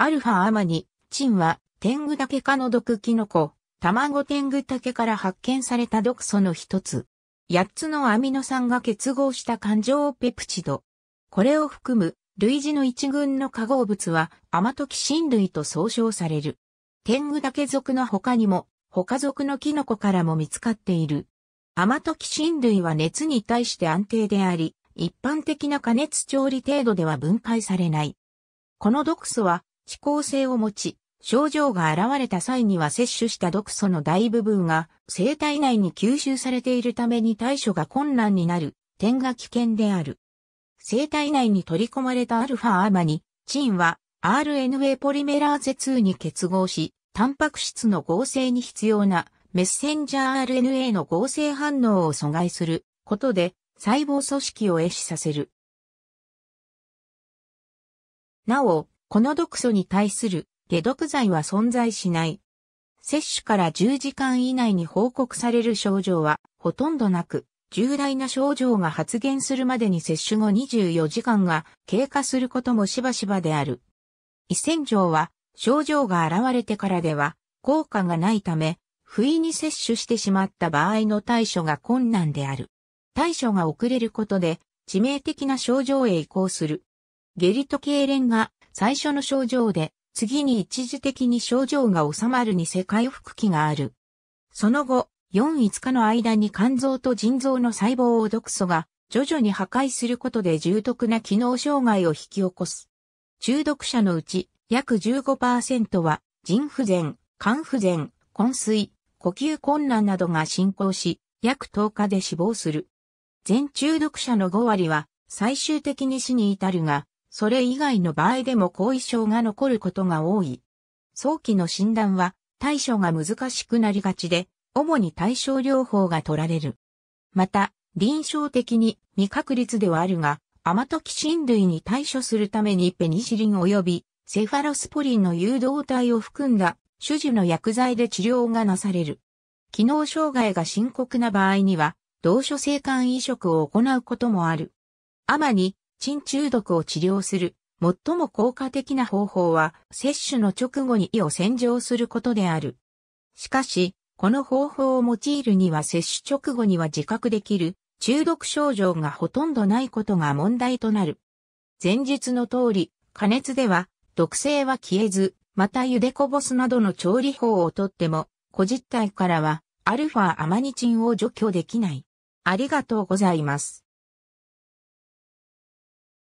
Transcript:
アルファアマニ、チンは、天狗ケ科の毒キノコ、卵天狗ケから発見された毒素の一つ。八つのアミノ酸が結合した環状ペプチド。これを含む、類似の一群の化合物は、アマトキシン類と総称される。天狗ケ属の他にも、他属のキノコからも見つかっている。アマトキシン類は熱に対して安定であり、一般的な加熱調理程度では分解されない。この毒素は気候性を持ち、症状が現れた際には摂取した毒素の大部分が生体内に吸収されているために対処が困難になる点が危険である。生体内に取り込まれたアルファアマニ、チンは RNA ポリメラーゼ2に結合し、タンパク質の合成に必要なメッセンジャー RNA の合成反応を阻害することで細胞組織を壊死させる。なお、この毒素に対する解毒剤は存在しない。摂取から10時間以内に報告される症状はほとんどなく、重大な症状が発現するまでに接種後24時間が経過することもしばしばである。胃洗浄は症状が現れてからでは効果がないため、不意に摂取してしまった場合の対処が困難である。対処が遅れることで致命的な症状へ移行する。下痢と痙攣が最初の症状で、次に一時的に症状が収まるに世界復帰がある。その後、4-5日の間に肝臓と腎臓の細胞を毒素が徐々に破壊することで重篤な機能障害を引き起こす。中毒者のうち約15%は腎不全、肝不全、昏睡、呼吸困難などが進行し、約10日で死亡する。全中毒者の5割は最終的に死に至るが、それ以外の場合でも後遺症が残ることが多い。早期の診断は対処が難しくなりがちで、主に対症療法が取られる。また、臨床的に未確率ではあるが、アマトキシン類に対処するためにペニシリン及びセファロスポリンの誘導体を含んだ種々の薬剤で治療がなされる。機能障害が深刻な場合には、同所性肝移植を行うこともある。アマに鎮中毒を治療する最も効果的な方法は摂取の直後に胃を洗浄することである。しかし、この方法を用いるには摂取直後には自覚できる中毒症状がほとんどないことが問題となる。前述の通り、加熱では毒性は消えず、また茹でこぼすなどの調理法をとっても、個実体からはアルファアマニチンを除去できない。ありがとうございます。